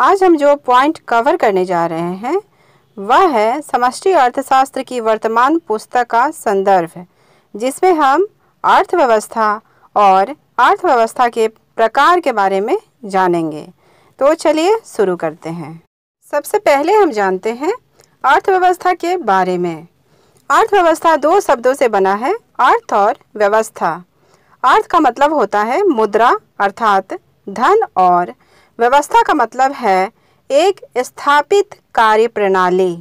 आज हम जो पॉइंट कवर करने जा रहे हैं वह है समष्टि अर्थशास्त्र की वर्तमान पुस्तक का संदर्भ जिसमें हम अर्थव्यवस्था और अर्थव्यवस्था के प्रकार के बारे में जानेंगे तो चलिए शुरू करते हैं सबसे पहले हम जानते हैं अर्थव्यवस्था के बारे में अर्थव्यवस्था दो शब्दों से बना है अर्थ और व्यवस्था अर्थ का मतलब होता है मुद्रा अर्थात धन और व्यवस्था का मतलब है एक स्थापित कार्य प्रणाली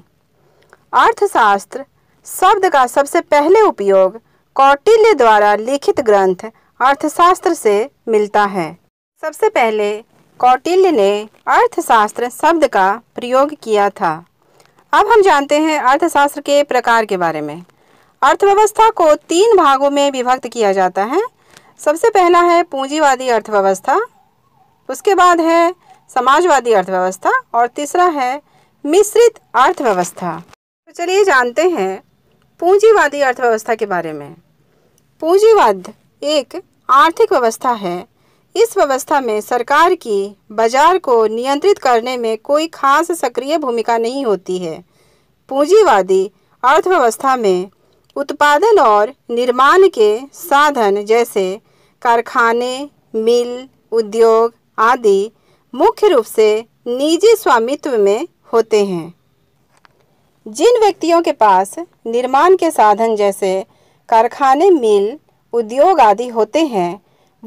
अर्थशास्त्र शब्द का सबसे पहले उपयोग कौटिल्य द्वारा लिखित ग्रंथ अर्थशास्त्र से मिलता है सबसे पहले कौटिल्य ने अर्थशास्त्र शब्द का प्रयोग किया था अब हम जानते हैं अर्थशास्त्र के प्रकार के बारे में अर्थव्यवस्था को तीन भागों में विभक्त किया जाता है सबसे पहला है पूंजीवादी अर्थव्यवस्था उसके बाद है समाजवादी अर्थव्यवस्था और तीसरा है मिश्रित अर्थव्यवस्था तो चलिए जानते हैं पूंजीवादी अर्थव्यवस्था के बारे में पूंजीवाद एक आर्थिक व्यवस्था है इस व्यवस्था में सरकार की बाजार को नियंत्रित करने में कोई खास सक्रिय भूमिका नहीं होती है पूंजीवादी अर्थव्यवस्था में उत्पादन और निर्माण के साधन जैसे कारखाने मिल उद्योग आदि मुख्य रूप से निजी स्वामित्व में होते हैं जिन व्यक्तियों के पास निर्माण के साधन जैसे कारखाने मिल उद्योग आदि होते हैं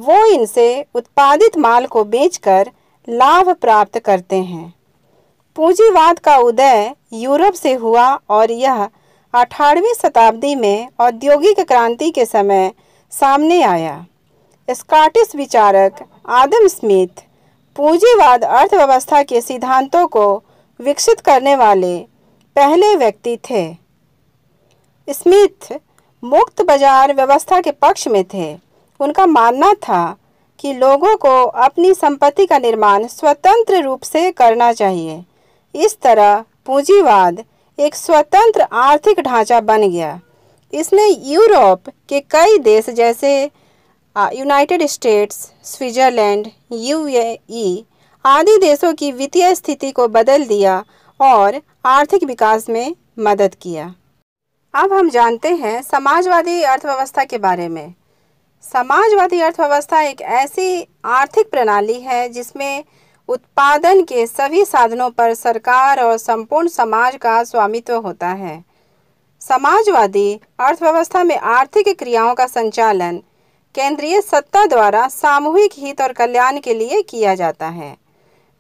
वो इनसे उत्पादित माल को बेचकर लाभ प्राप्त करते हैं पूंजीवाद का उदय यूरोप से हुआ और यह 18वीं शताब्दी में औद्योगिक क्रांति के समय सामने आया स्कॉटिश विचारक आदम स्मिथ पूंजीवाद अर्थव्यवस्था के सिद्धांतों को विकसित करने वाले पहले व्यक्ति थे स्मिथ मुक्त बाजार व्यवस्था के पक्ष में थे उनका मानना था कि लोगों को अपनी संपत्ति का निर्माण स्वतंत्र रूप से करना चाहिए इस तरह पूंजीवाद एक स्वतंत्र आर्थिक ढांचा बन गया इसने यूरोप के कई देश जैसे यूनाइटेड स्टेट्स स्विट्जरलैंड यूएई आदि देशों की वित्तीय स्थिति को बदल दिया और आर्थिक विकास में मदद किया अब हम जानते हैं समाजवादी अर्थव्यवस्था के बारे में समाजवादी अर्थव्यवस्था एक ऐसी आर्थिक प्रणाली है जिसमें उत्पादन के सभी साधनों पर सरकार और संपूर्ण समाज का स्वामित्व होता है समाजवादी अर्थव्यवस्था में आर्थिक क्रियाओं का संचालन केंद्रीय सत्ता द्वारा सामूहिक हित और कल्याण के लिए किया जाता है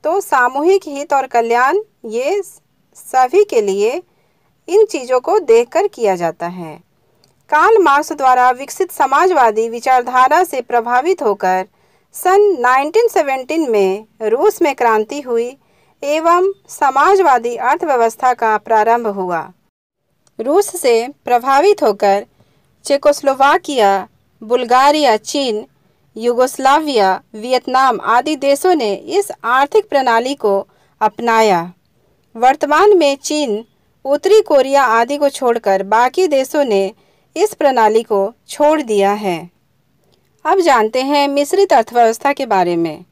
तो सामूहिक हित और कल्याण ये सभी के लिए इन चीज़ों को देखकर किया जाता है काल मार्क्स द्वारा विकसित समाजवादी विचारधारा से प्रभावित होकर सन 1917 में रूस में क्रांति हुई एवं समाजवादी अर्थव्यवस्था का प्रारंभ हुआ रूस से प्रभावित होकर चेकोस्लोवाकिया बुल्गारिया चीन युगोस्लाविया वियतनाम आदि देशों ने इस आर्थिक प्रणाली को अपनाया वर्तमान में चीन उत्तरी कोरिया आदि को छोड़कर बाकी देशों ने इस प्रणाली को छोड़ दिया है अब जानते हैं मिश्रित अर्थव्यवस्था के बारे में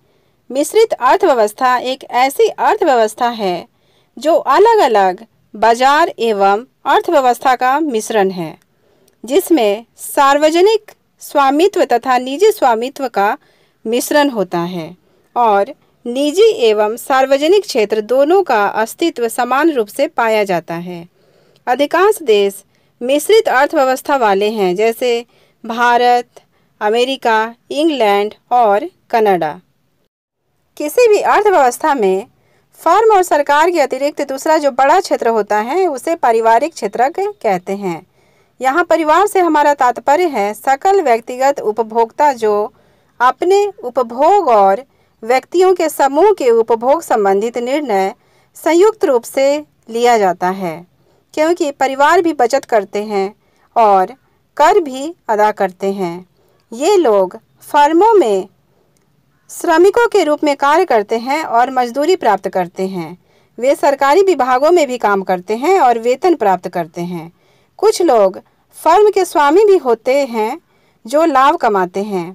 मिश्रित अर्थव्यवस्था एक ऐसी अर्थव्यवस्था है जो अलग अलग बाजार एवं अर्थव्यवस्था का मिश्रण है जिसमें सार्वजनिक स्वामित्व तथा निजी स्वामित्व का मिश्रण होता है और निजी एवं सार्वजनिक क्षेत्र दोनों का अस्तित्व समान रूप से पाया जाता है अधिकांश देश मिश्रित अर्थव्यवस्था वाले हैं जैसे भारत अमेरिका इंग्लैंड और कनाडा किसी भी अर्थव्यवस्था में फर्म और सरकार के अतिरिक्त दूसरा जो बड़ा क्षेत्र होता है उसे पारिवारिक क्षेत्र कहते हैं यहाँ परिवार से हमारा तात्पर्य है सकल व्यक्तिगत उपभोक्ता जो अपने उपभोग और व्यक्तियों के समूह के उपभोग संबंधित निर्णय संयुक्त रूप से लिया जाता है क्योंकि परिवार भी बचत करते हैं और कर भी अदा करते हैं ये लोग फर्मों में श्रमिकों के रूप में कार्य करते हैं और मजदूरी प्राप्त करते हैं वे सरकारी विभागों में भी काम करते हैं और वेतन प्राप्त करते हैं कुछ लोग फर्म के स्वामी भी होते हैं जो लाभ कमाते हैं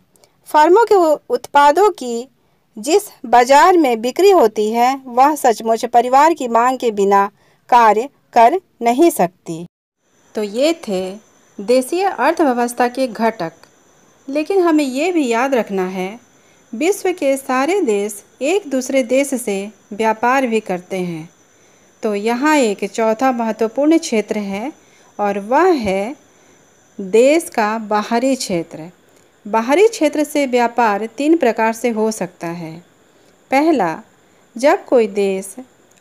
फर्मों के उत्पादों की जिस बाजार में बिक्री होती है वह सचमुच परिवार की मांग के बिना कार्य कर नहीं सकती तो ये थे देशीय अर्थव्यवस्था के घटक लेकिन हमें ये भी याद रखना है विश्व के सारे देश एक दूसरे देश से व्यापार भी करते हैं तो यहाँ एक चौथा महत्वपूर्ण क्षेत्र है और वह है देश का बाहरी क्षेत्र बाहरी क्षेत्र से व्यापार तीन प्रकार से हो सकता है पहला जब कोई देश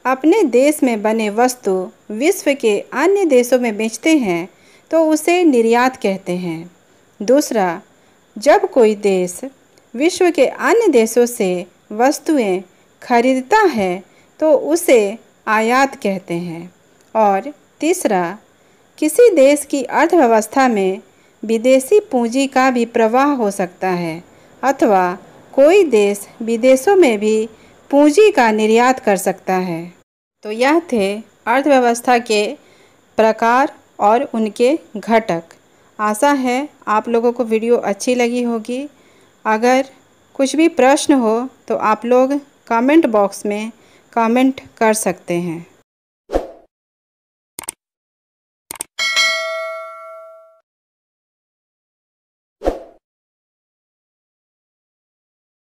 अपने देश में बने वस्तु विश्व के अन्य देशों में बेचते हैं तो उसे निर्यात कहते हैं दूसरा जब कोई देश विश्व के अन्य देशों से वस्तुएं खरीदता है तो उसे आयात कहते हैं और तीसरा किसी देश की अर्थव्यवस्था में विदेशी पूंजी का भी प्रवाह हो सकता है अथवा कोई देश विदेशों में भी पूंजी का निर्यात कर सकता है तो यह थे अर्थव्यवस्था के प्रकार और उनके घटक आशा है आप लोगों को वीडियो अच्छी लगी होगी अगर कुछ भी प्रश्न हो तो आप लोग कमेंट बॉक्स में कमेंट कर सकते हैं